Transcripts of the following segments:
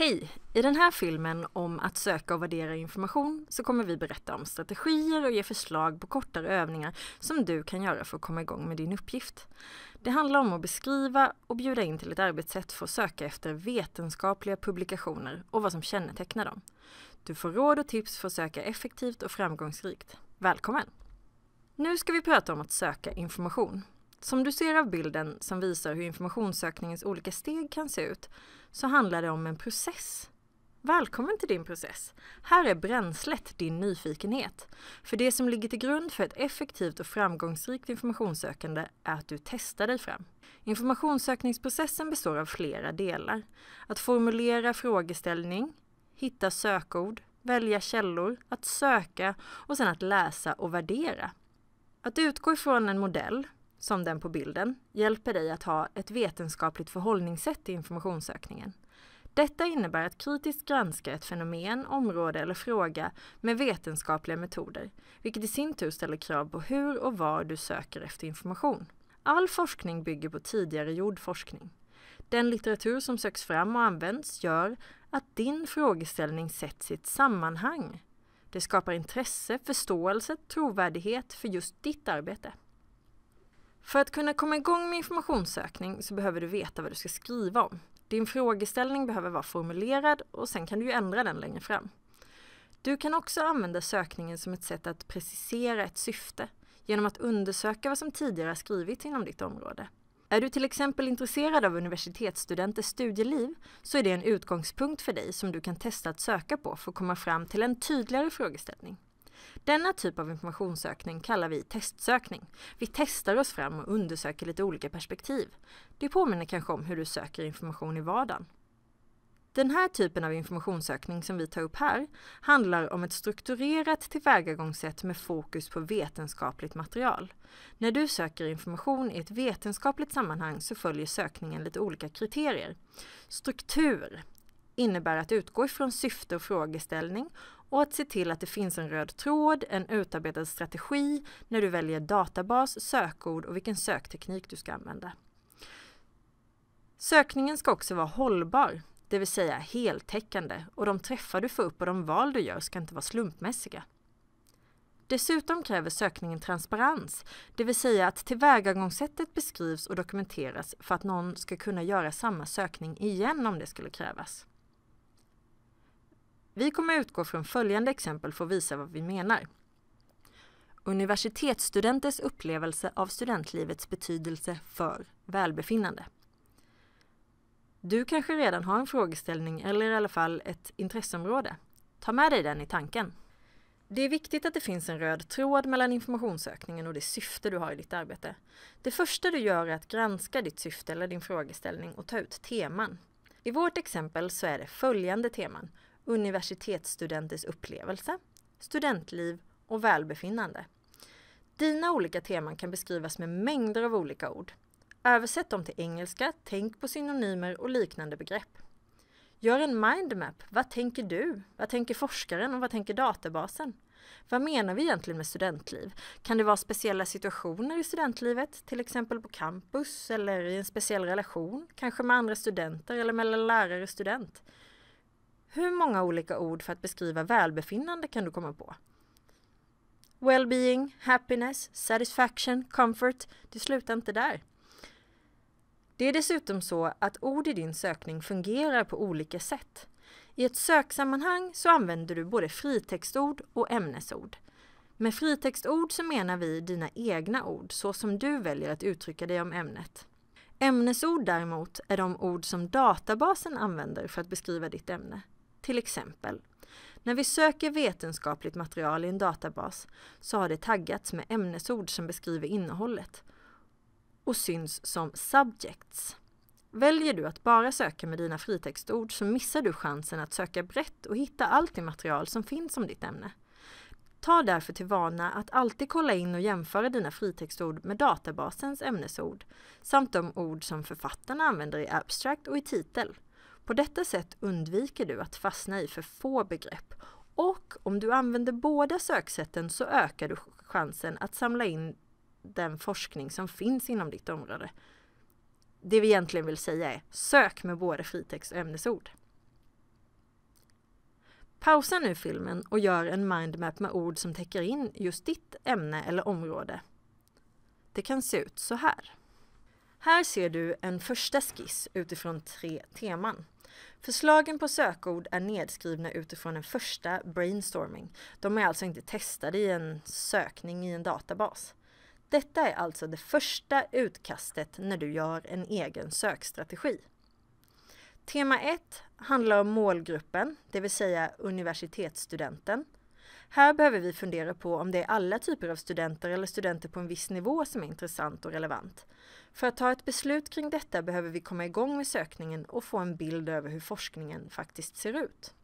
Hej! I den här filmen om att söka och värdera information så kommer vi berätta om strategier och ge förslag på kortare övningar som du kan göra för att komma igång med din uppgift. Det handlar om att beskriva och bjuda in till ett arbetssätt för att söka efter vetenskapliga publikationer och vad som kännetecknar dem. Du får råd och tips för att söka effektivt och framgångsrikt. Välkommen! Nu ska vi prata om att söka information. Som du ser av bilden som visar hur informationssökningens olika steg kan se ut så handlar det om en process. Välkommen till din process! Här är bränslet din nyfikenhet. För det som ligger till grund för ett effektivt och framgångsrikt informationssökande är att du testar dig fram. Informationssökningsprocessen består av flera delar. Att formulera frågeställning, hitta sökord, välja källor, att söka och sedan att läsa och värdera. Att utgå ifrån en modell som den på bilden, hjälper dig att ha ett vetenskapligt förhållningssätt till informationssökningen. Detta innebär att kritiskt granska ett fenomen, område eller fråga med vetenskapliga metoder, vilket i sin tur ställer krav på hur och var du söker efter information. All forskning bygger på tidigare gjord forskning. Den litteratur som söks fram och används gör att din frågeställning sätts i ett sammanhang. Det skapar intresse, förståelse, trovärdighet för just ditt arbete. För att kunna komma igång med informationssökning så behöver du veta vad du ska skriva om. Din frågeställning behöver vara formulerad och sen kan du ändra den längre fram. Du kan också använda sökningen som ett sätt att precisera ett syfte genom att undersöka vad som tidigare har skrivits inom ditt område. Är du till exempel intresserad av universitetsstudenters studieliv så är det en utgångspunkt för dig som du kan testa att söka på för att komma fram till en tydligare frågeställning. Denna typ av informationssökning kallar vi testsökning. Vi testar oss fram och undersöker lite olika perspektiv. Det påminner kanske om hur du söker information i vardagen. Den här typen av informationssökning som vi tar upp här handlar om ett strukturerat tillvägagångssätt med fokus på vetenskapligt material. När du söker information i ett vetenskapligt sammanhang så följer sökningen lite olika kriterier. Struktur innebär att utgå ifrån syfte och frågeställning och att se till att det finns en röd tråd, en utarbetad strategi när du väljer databas, sökord och vilken sökteknik du ska använda. Sökningen ska också vara hållbar, det vill säga heltäckande och de träffar du får upp och de val du gör ska inte vara slumpmässiga. Dessutom kräver sökningen transparens, det vill säga att tillvägagångssättet beskrivs och dokumenteras för att någon ska kunna göra samma sökning igen om det skulle krävas. Vi kommer utgå från följande exempel för att visa vad vi menar. Universitetsstudenters upplevelse av studentlivets betydelse för välbefinnande. Du kanske redan har en frågeställning eller i alla fall ett intresseområde. Ta med dig den i tanken. Det är viktigt att det finns en röd tråd mellan informationssökningen och det syfte du har i ditt arbete. Det första du gör är att granska ditt syfte eller din frågeställning och ta ut teman. I vårt exempel så är det följande teman universitetsstudenters upplevelse, studentliv och välbefinnande. Dina olika teman kan beskrivas med mängder av olika ord. Översätt dem till engelska, tänk på synonymer och liknande begrepp. Gör en mindmap. Vad tänker du? Vad tänker forskaren och vad tänker databasen? Vad menar vi egentligen med studentliv? Kan det vara speciella situationer i studentlivet, till exempel på campus eller i en speciell relation, kanske med andra studenter eller mellan lärare och student? Hur många olika ord för att beskriva välbefinnande kan du komma på? Wellbeing, happiness, satisfaction, comfort. Det slutar inte där. Det är dessutom så att ord i din sökning fungerar på olika sätt. I ett söksammanhang så använder du både fritextord och ämnesord. Med fritextord så menar vi dina egna ord så som du väljer att uttrycka dig om ämnet. Ämnesord däremot är de ord som databasen använder för att beskriva ditt ämne. Till exempel, när vi söker vetenskapligt material i en databas så har det taggats med ämnesord som beskriver innehållet och syns som subjects. Väljer du att bara söka med dina fritextord så missar du chansen att söka brett och hitta allt det material som finns om ditt ämne. Ta därför till vana att alltid kolla in och jämföra dina fritextord med databasens ämnesord samt de ord som författarna använder i abstract och i titel. På detta sätt undviker du att fastna i för få begrepp och om du använder båda söksätten så ökar du chansen att samla in den forskning som finns inom ditt område. Det vi egentligen vill säga är sök med både fritext och ämnesord. Pausa nu filmen och gör en mindmap med ord som täcker in just ditt ämne eller område. Det kan se ut så här. Här ser du en första skiss utifrån tre teman. Förslagen på sökord är nedskrivna utifrån en första brainstorming. De är alltså inte testade i en sökning i en databas. Detta är alltså det första utkastet när du gör en egen sökstrategi. Tema 1 handlar om målgruppen, det vill säga universitetsstudenten. Här behöver vi fundera på om det är alla typer av studenter eller studenter på en viss nivå som är intressant och relevant. För att ta ett beslut kring detta behöver vi komma igång med sökningen och få en bild över hur forskningen faktiskt ser ut.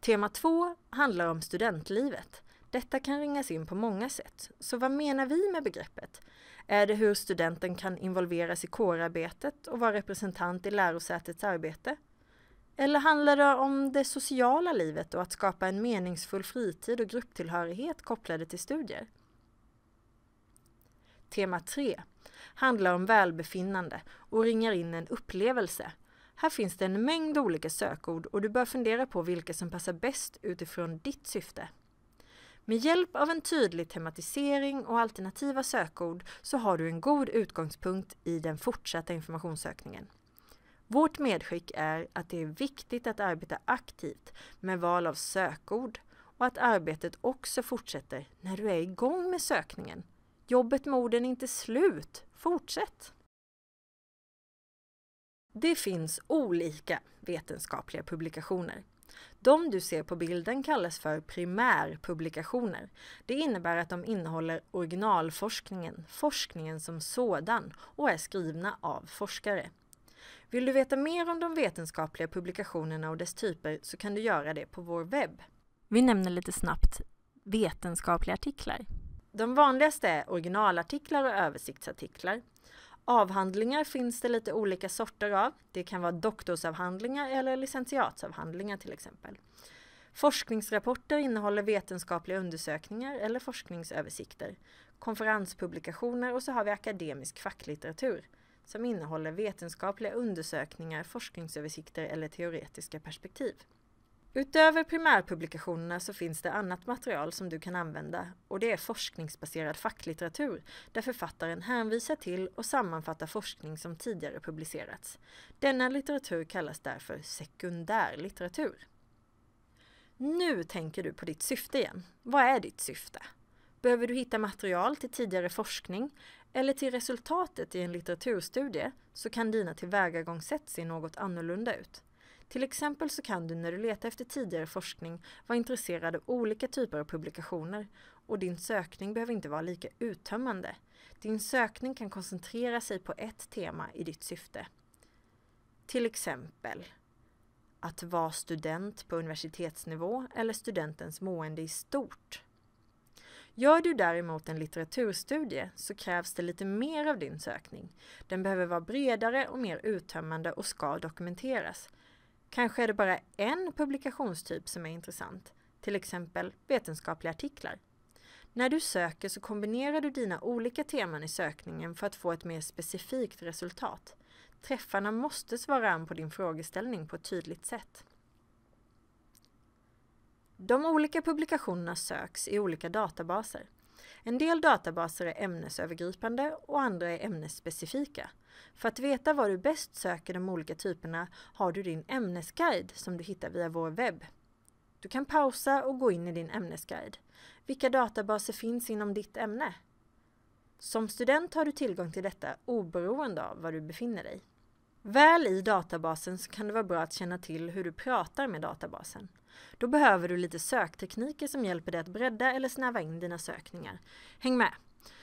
Tema 2 handlar om studentlivet. Detta kan ringas in på många sätt. Så vad menar vi med begreppet? Är det hur studenten kan involveras i kårarbetet och vara representant i lärosätets arbete? Eller handlar det om det sociala livet och att skapa en meningsfull fritid och grupptillhörighet kopplade till studier? Tema 3 handlar om välbefinnande och ringar in en upplevelse. Här finns det en mängd olika sökord och du bör fundera på vilka som passar bäst utifrån ditt syfte. Med hjälp av en tydlig tematisering och alternativa sökord så har du en god utgångspunkt i den fortsatta informationssökningen. Vårt medskick är att det är viktigt att arbeta aktivt med val av sökord och att arbetet också fortsätter när du är igång med sökningen. Jobbet med orden är inte slut. Fortsätt! Det finns olika vetenskapliga publikationer. De du ser på bilden kallas för primärpublikationer. Det innebär att de innehåller originalforskningen, forskningen som sådan och är skrivna av forskare. Vill du veta mer om de vetenskapliga publikationerna och dess typer så kan du göra det på vår webb. Vi nämner lite snabbt vetenskapliga artiklar. De vanligaste är originalartiklar och översiktsartiklar. Avhandlingar finns det lite olika sorter av. Det kan vara doktorsavhandlingar eller licentiatsavhandlingar till exempel. Forskningsrapporter innehåller vetenskapliga undersökningar eller forskningsöversikter, konferenspublikationer och så har vi akademisk facklitteratur som innehåller vetenskapliga undersökningar, forskningsöversikter eller teoretiska perspektiv. Utöver primärpublikationerna så finns det annat material som du kan använda och det är forskningsbaserad facklitteratur där författaren hänvisar till och sammanfattar forskning som tidigare publicerats. Denna litteratur kallas därför sekundärlitteratur. Nu tänker du på ditt syfte igen. Vad är ditt syfte? Behöver du hitta material till tidigare forskning eller till resultatet i en litteraturstudie så kan dina tillvägagångssätt se något annorlunda ut. Till exempel så kan du när du letar efter tidigare forskning vara intresserad av olika typer av publikationer och din sökning behöver inte vara lika uttömmande. Din sökning kan koncentrera sig på ett tema i ditt syfte. Till exempel att vara student på universitetsnivå eller studentens mående i stort. Gör du däremot en litteraturstudie så krävs det lite mer av din sökning. Den behöver vara bredare och mer uttömmande och ska dokumenteras. Kanske är det bara en publikationstyp som är intressant, till exempel vetenskapliga artiklar. När du söker så kombinerar du dina olika teman i sökningen för att få ett mer specifikt resultat. Träffarna måste svara an på din frågeställning på ett tydligt sätt. De olika publikationerna söks i olika databaser. En del databaser är ämnesövergripande och andra är ämnesspecifika. För att veta var du bäst söker de olika typerna har du din ämnesguide som du hittar via vår webb. Du kan pausa och gå in i din ämnesguide. Vilka databaser finns inom ditt ämne? Som student har du tillgång till detta oberoende av var du befinner dig. Väl i databasen så kan det vara bra att känna till hur du pratar med databasen. Då behöver du lite söktekniker som hjälper dig att bredda eller snäva in dina sökningar. Häng med!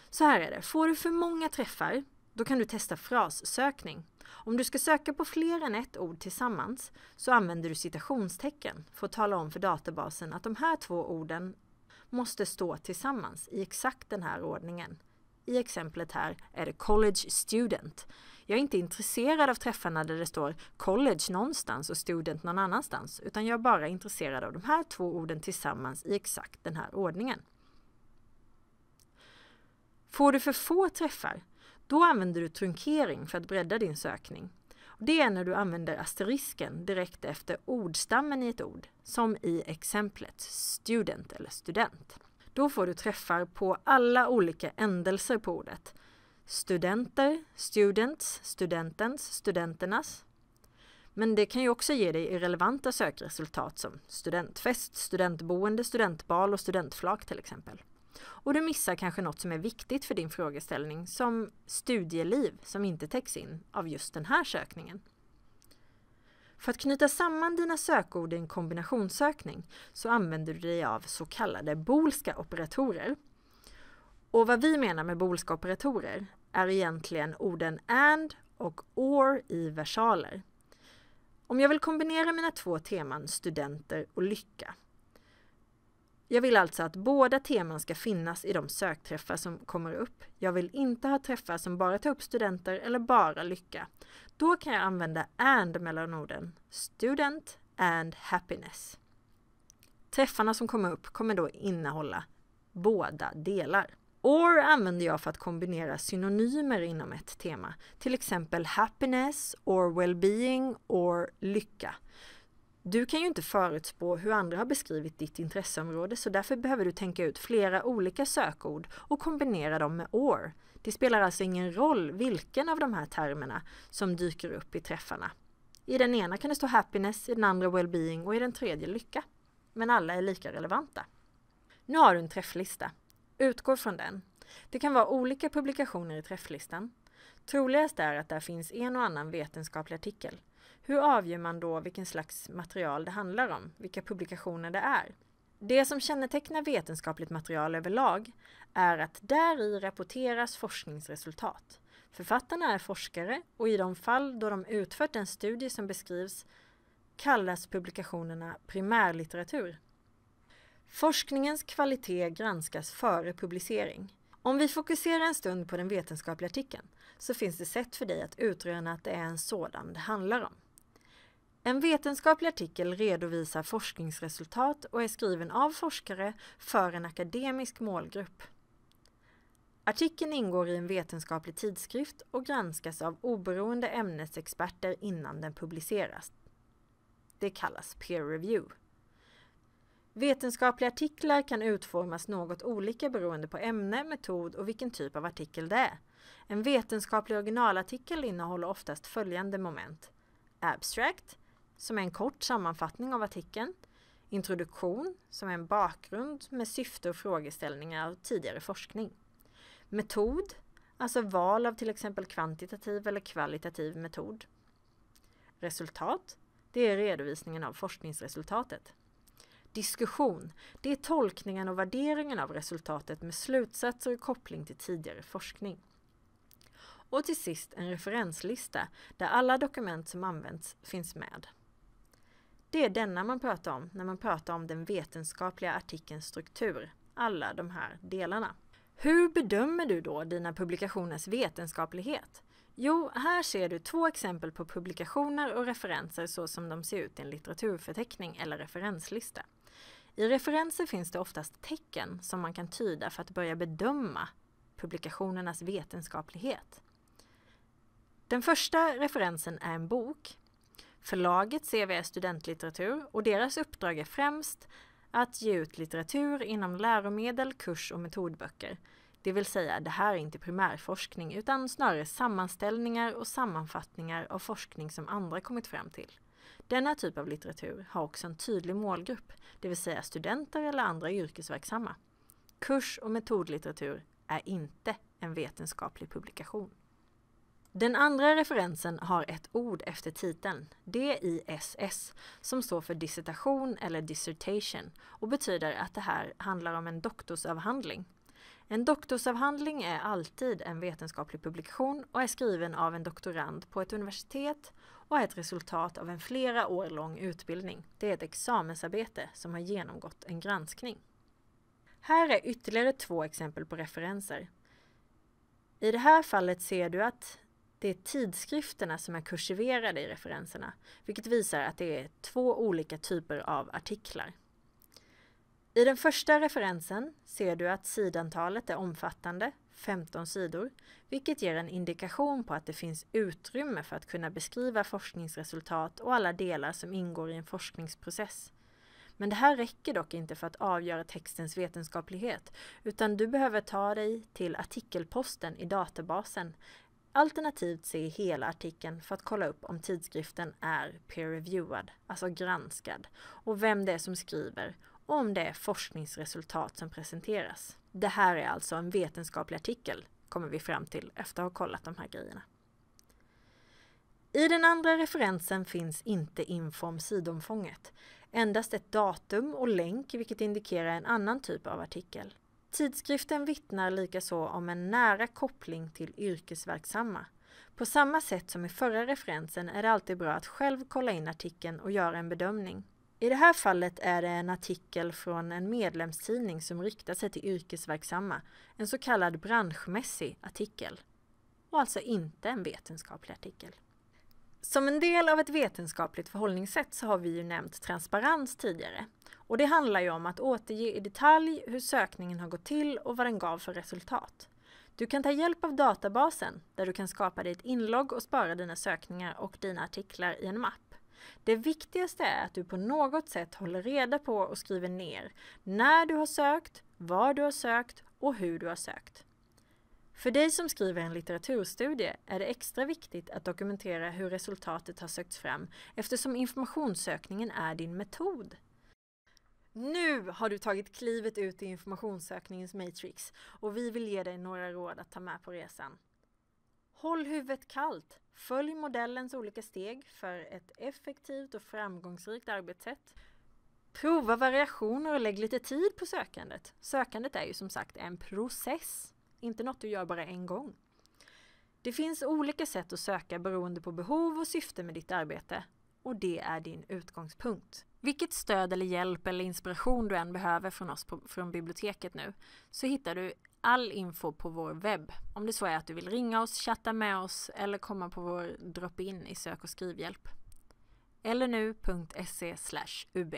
Så här är det, får du för många träffar då kan du testa frassökning. Om du ska söka på fler än ett ord tillsammans så använder du citationstecken för att tala om för databasen att de här två orden måste stå tillsammans i exakt den här ordningen. I exemplet här är det college student. Jag är inte intresserad av träffarna där det står college någonstans och student någon annanstans, utan jag är bara intresserad av de här två orden tillsammans i exakt den här ordningen. Får du för få träffar, då använder du trunkering för att bredda din sökning. Det är när du använder asterisken direkt efter ordstammen i ett ord, som i exemplet student eller student. Då får du träffar på alla olika ändelser på ordet studenter, students, studentens, studenternas. Men det kan ju också ge dig irrelevanta sökresultat som studentfest, studentboende, studentbal och studentflak till exempel. Och du missar kanske något som är viktigt för din frågeställning som studieliv som inte täcks in av just den här sökningen. För att knyta samman dina sökord i en kombinationssökning så använder du dig av så kallade boolska operatorer och vad vi menar med boolska operatorer är egentligen orden and och or i versaler. Om jag vill kombinera mina två teman studenter och lycka. Jag vill alltså att båda teman ska finnas i de sökträffar som kommer upp. Jag vill inte ha träffar som bara tar upp studenter eller bara lycka. Då kan jag använda and mellan orden student and happiness. Träffarna som kommer upp kommer då innehålla båda delar. Or använder jag för att kombinera synonymer inom ett tema, till exempel happiness, or well-being, or lycka. Du kan ju inte förutspå hur andra har beskrivit ditt intresseområde så därför behöver du tänka ut flera olika sökord och kombinera dem med or. Det spelar alltså ingen roll vilken av de här termerna som dyker upp i träffarna. I den ena kan det stå happiness, i den andra well-being och i den tredje lycka. Men alla är lika relevanta. Nu har du en träfflista utgår från den. Det kan vara olika publikationer i träfflistan. Troligast är att där finns en och annan vetenskaplig artikel. Hur avgör man då vilken slags material det handlar om, vilka publikationer det är? Det som kännetecknar vetenskapligt material överlag är att där i rapporteras forskningsresultat. Författarna är forskare och i de fall då de utfört den studie som beskrivs kallas publikationerna primärlitteratur. Forskningens kvalitet granskas före publicering. Om vi fokuserar en stund på den vetenskapliga artikeln så finns det sätt för dig att utröna att det är en sådan det handlar om. En vetenskaplig artikel redovisar forskningsresultat och är skriven av forskare för en akademisk målgrupp. Artikeln ingår i en vetenskaplig tidskrift och granskas av oberoende ämnesexperter innan den publiceras. Det kallas peer review. Vetenskapliga artiklar kan utformas något olika beroende på ämne, metod och vilken typ av artikel det är. En vetenskaplig originalartikel innehåller oftast följande moment. Abstract, som är en kort sammanfattning av artikeln. Introduktion, som är en bakgrund med syfte och frågeställningar av tidigare forskning. Metod, alltså val av till exempel kvantitativ eller kvalitativ metod. Resultat, det är redovisningen av forskningsresultatet. Diskussion, det är tolkningen och värderingen av resultatet med slutsatser och koppling till tidigare forskning. Och till sist en referenslista där alla dokument som används finns med. Det är denna man pratar om när man pratar om den vetenskapliga artikelns struktur, alla de här delarna. Hur bedömer du då dina publikationers vetenskaplighet? Jo, här ser du två exempel på publikationer och referenser så som de ser ut i en litteraturförteckning eller referenslista. I referenser finns det oftast tecken som man kan tyda för att börja bedöma publikationernas vetenskaplighet. Den första referensen är en bok. Förlaget ser vi är studentlitteratur och deras uppdrag är främst att ge ut litteratur inom läromedel, kurs och metodböcker det vill säga, det här är inte primärforskning utan snarare sammanställningar och sammanfattningar av forskning som andra kommit fram till. Denna typ av litteratur har också en tydlig målgrupp, det vill säga studenter eller andra yrkesverksamma. Kurs och metodlitteratur är inte en vetenskaplig publikation. Den andra referensen har ett ord efter titeln, DISS, som står för dissertation eller dissertation och betyder att det här handlar om en doktorsavhandling. En doktorsavhandling är alltid en vetenskaplig publikation och är skriven av en doktorand på ett universitet och är ett resultat av en flera år lång utbildning. Det är ett examensarbete som har genomgått en granskning. Här är ytterligare två exempel på referenser. I det här fallet ser du att det är tidskrifterna som är kursiverade i referenserna, vilket visar att det är två olika typer av artiklar. I den första referensen ser du att sidantalet är omfattande, 15 sidor, vilket ger en indikation på att det finns utrymme för att kunna beskriva forskningsresultat och alla delar som ingår i en forskningsprocess. Men det här räcker dock inte för att avgöra textens vetenskaplighet, utan du behöver ta dig till artikelposten i databasen, alternativt se hela artikeln för att kolla upp om tidskriften är peer-reviewad, alltså granskad, och vem det är som skriver om det är forskningsresultat som presenteras. Det här är alltså en vetenskaplig artikel, kommer vi fram till efter att ha kollat de här grejerna. I den andra referensen finns inte info om sidomfånget, endast ett datum och länk vilket indikerar en annan typ av artikel. Tidskriften vittnar likaså om en nära koppling till yrkesverksamma. På samma sätt som i förra referensen är det alltid bra att själv kolla in artikeln och göra en bedömning. I det här fallet är det en artikel från en medlemstidning som riktar sig till yrkesverksamma, en så kallad branschmässig artikel och alltså inte en vetenskaplig artikel. Som en del av ett vetenskapligt förhållningssätt så har vi ju nämnt transparens tidigare. Och det handlar ju om att återge i detalj hur sökningen har gått till och vad den gav för resultat. Du kan ta hjälp av databasen där du kan skapa dig ett inlogg och spara dina sökningar och dina artiklar i en mapp. Det viktigaste är att du på något sätt håller reda på och skriver ner när du har sökt, var du har sökt och hur du har sökt. För dig som skriver en litteraturstudie är det extra viktigt att dokumentera hur resultatet har sökts fram eftersom informationssökningen är din metod. Nu har du tagit klivet ut i informationssökningens matrix och vi vill ge dig några råd att ta med på resan. Håll huvudet kallt! Följ modellens olika steg för ett effektivt och framgångsrikt arbetssätt. Prova variationer och lägg lite tid på sökandet. Sökandet är ju som sagt en process, inte något du gör bara en gång. Det finns olika sätt att söka beroende på behov och syfte med ditt arbete och det är din utgångspunkt. Vilket stöd eller hjälp eller inspiration du än behöver från oss på, från biblioteket nu så hittar du all info på vår webb. Om det så är att du vill ringa oss, chatta med oss eller komma på vår drop-in i sök och skrivhjälp. Eller nu.se ub.